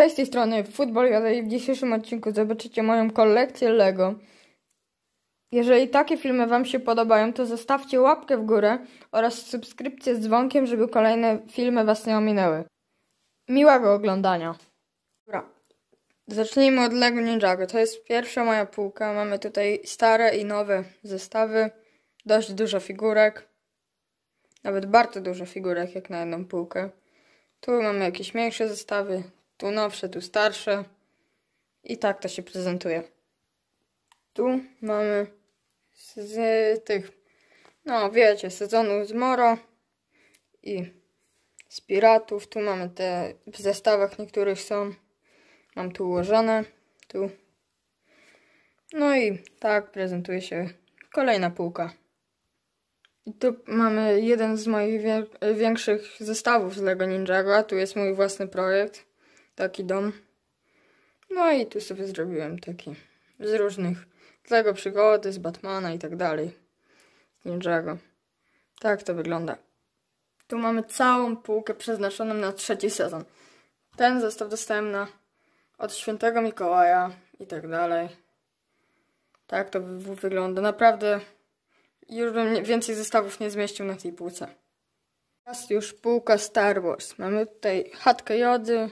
Cześć z tej strony Futbol Jada i w dzisiejszym odcinku zobaczycie moją kolekcję LEGO. Jeżeli takie filmy Wam się podobają, to zostawcie łapkę w górę oraz subskrypcję z dzwonkiem, żeby kolejne filmy Was nie ominęły. Miłego oglądania! Dobra, zacznijmy od LEGO Ninjago. To jest pierwsza moja półka. Mamy tutaj stare i nowe zestawy. Dość dużo figurek. Nawet bardzo dużo figurek jak na jedną półkę. Tu mamy jakieś mniejsze zestawy, tu nowsze, tu starsze. I tak to się prezentuje. Tu mamy z tych, no wiecie, sezonu z Moro i z Piratów. Tu mamy te w zestawach niektórych są. Mam tu ułożone. Tu. No i tak prezentuje się kolejna półka. I tu mamy jeden z moich większych zestawów z LEGO Ninjago. Tu jest mój własny projekt taki dom. No i tu sobie zrobiłem taki z różnych, z przygody, z Batmana i tak dalej. Z Ninjago. Tak to wygląda. Tu mamy całą półkę przeznaczoną na trzeci sezon. Ten zestaw dostałem na od świętego Mikołaja i tak dalej. Tak to wygląda. Naprawdę już bym więcej zestawów nie zmieścił na tej półce. Teraz już półka Star Wars. Mamy tutaj chatkę Jody,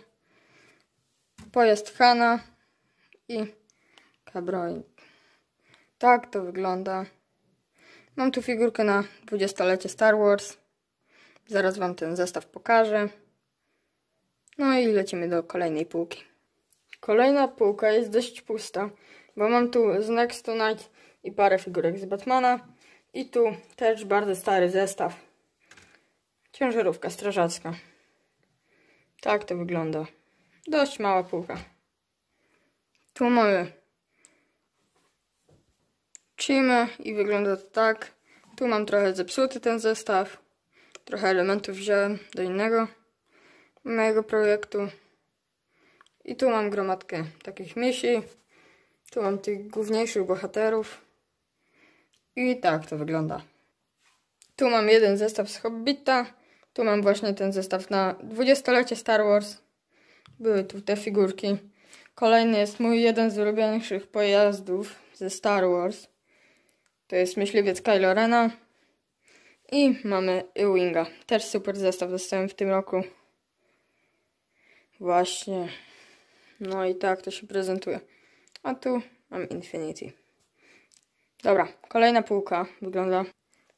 pojazd Hana i Cabroin. Tak to wygląda. Mam tu figurkę na dwudziestolecie Star Wars. Zaraz Wam ten zestaw pokażę. No i lecimy do kolejnej półki. Kolejna półka jest dość pusta, bo mam tu z Next Tonight i parę figurek z Batmana. I tu też bardzo stary zestaw. Ciężarówka strażacka. Tak to wygląda dość mała półka. Tu mamy chimę i wygląda to tak. Tu mam trochę zepsuty ten zestaw. Trochę elementów wziąłem do innego mojego projektu. I tu mam gromadkę takich misi. Tu mam tych główniejszych bohaterów. I tak to wygląda. Tu mam jeden zestaw z Hobbita. Tu mam właśnie ten zestaw na dwudziestolecie Star Wars były tu te figurki. Kolejny jest mój jeden z ulubionych pojazdów ze Star Wars. To jest myśliwiec Kylo Rena. I mamy Ewinga. Też super zestaw dostałem w tym roku. Właśnie. No i tak to się prezentuje. A tu mam Infinity. Dobra, kolejna półka wygląda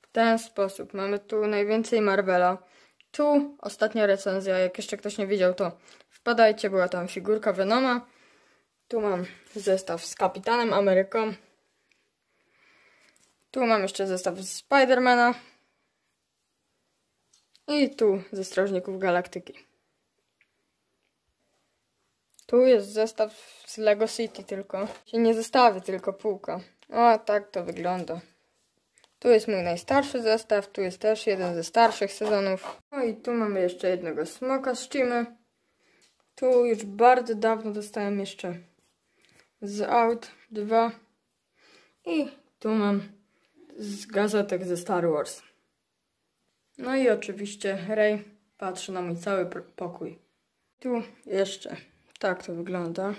w ten sposób. Mamy tu najwięcej Marvela. Tu ostatnia recenzja, jak jeszcze ktoś nie widział, to wpadajcie, była tam figurka Venoma. Tu mam zestaw z Kapitanem Ameryką. Tu mam jeszcze zestaw z Spidermana. I tu ze Strażników Galaktyki. Tu jest zestaw z Lego City tylko. Się nie zestawy, tylko półka. O, tak to wygląda. Tu jest mój najstarszy zestaw, tu jest też jeden ze starszych sezonów. No i tu mamy jeszcze jednego smoka z Chimy. Tu już bardzo dawno dostałem jeszcze z Out 2. I tu mam z gazetek ze Star Wars. No i oczywiście Rey patrzy na mój cały pokój. Tu jeszcze tak to wygląda.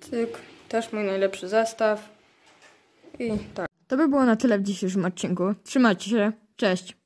Cyk, też mój najlepszy zestaw. I tak. To by było na tyle w dzisiejszym odcinku. Trzymajcie się. Cześć.